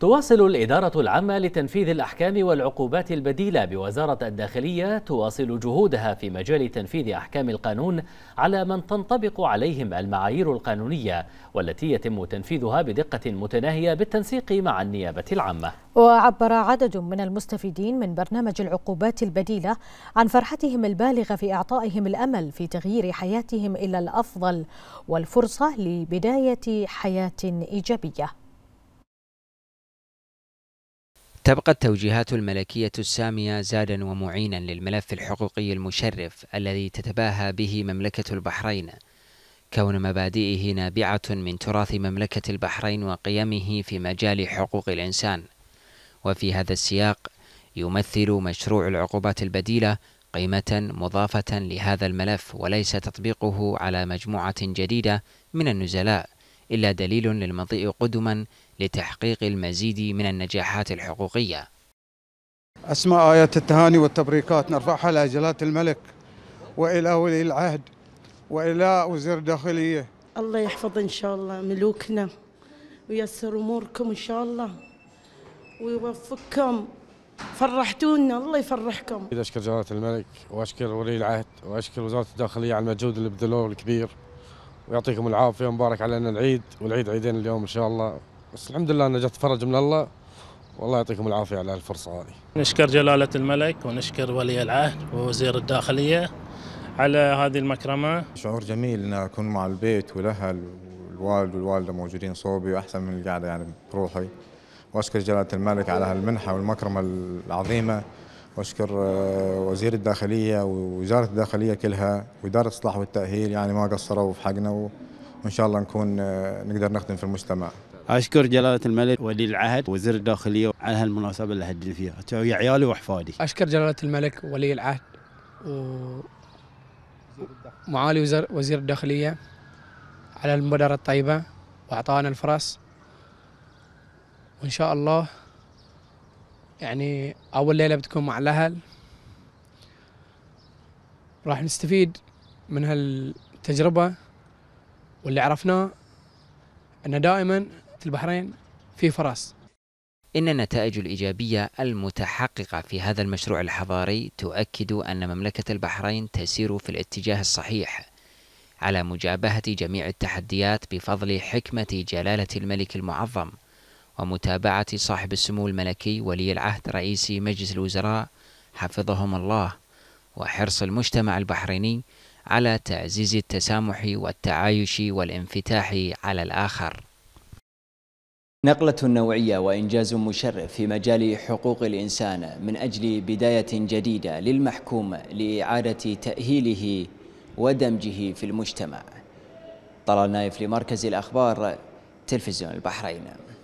تواصل الإدارة العامة لتنفيذ الأحكام والعقوبات البديلة بوزارة الداخلية تواصل جهودها في مجال تنفيذ أحكام القانون على من تنطبق عليهم المعايير القانونية والتي يتم تنفيذها بدقة متناهية بالتنسيق مع النيابة العامة وعبر عدد من المستفيدين من برنامج العقوبات البديلة عن فرحتهم البالغة في إعطائهم الأمل في تغيير حياتهم إلى الأفضل والفرصة لبداية حياة إيجابية تبقى التوجيهات الملكية السامية زادا ومعينا للملف الحقوقي المشرف الذي تتباهى به مملكة البحرين كون مبادئه نابعة من تراث مملكة البحرين وقيمه في مجال حقوق الإنسان وفي هذا السياق يمثل مشروع العقوبات البديلة قيمة مضافة لهذا الملف وليس تطبيقه على مجموعة جديدة من النزلاء إلا دليل للمضيء قدما لتحقيق المزيد من النجاحات الحقوقية أسماء آيات التهاني والتبريكات نرفعها لأجلات الملك وإلى ولي العهد وإلى وزير الداخلية الله يحفظ إن شاء الله ملوكنا ويسر أموركم إن شاء الله ويوفقكم فرحتونا الله يفرحكم أشكر جلالة الملك وأشكر ولي العهد وأشكر وزارة الداخلية على المجهود اللي بذلوه الكبير ويعطيكم العافيه ومبارك علينا العيد والعيد عيدين اليوم ان شاء الله بس الحمد لله انا جت فرج من الله والله يعطيكم العافيه على الفرصه هذه. نشكر جلاله الملك ونشكر ولي العهد ووزير الداخليه على هذه المكرمه. شعور جميل ان اكون مع البيت والاهل والوالد والوالده موجودين صوبي واحسن من القعده يعني بروحي. واشكر جلاله الملك على هالمنحه والمكرمه العظيمه واشكر آه، وزير الداخليه ووزاره الداخليه كلها واداره الاصلاح والتاهيل يعني ما قصروا في حقنا وان شاء الله نكون آه، نقدر نخدم في المجتمع. اشكر جلاله الملك ولي العهد وزير الداخليه على هالمناسبه اللي هدي فيها ويا عيالي واحفادي. اشكر جلاله الملك ولي العهد ومعالي وزير وزير الداخليه على المبادره الطيبه واعطانا الفرص وان شاء الله يعني أول ليلة بتكون مع الأهل راح نستفيد من هالتجربة واللي عرفناه أن دائما في البحرين في فرص إن النتائج الإيجابية المتحققة في هذا المشروع الحضاري تؤكد أن مملكة البحرين تسير في الاتجاه الصحيح على مجابهة جميع التحديات بفضل حكمة جلالة الملك المعظم ومتابعة صاحب السمو الملكي ولي العهد رئيس مجلس الوزراء حفظهم الله وحرص المجتمع البحريني على تعزيز التسامح والتعايش والانفتاح على الآخر نقلة نوعية وإنجاز مشرف في مجال حقوق الإنسان من أجل بداية جديدة للمحكوم لإعادة تأهيله ودمجه في المجتمع طلال نايف لمركز الأخبار تلفزيون البحرين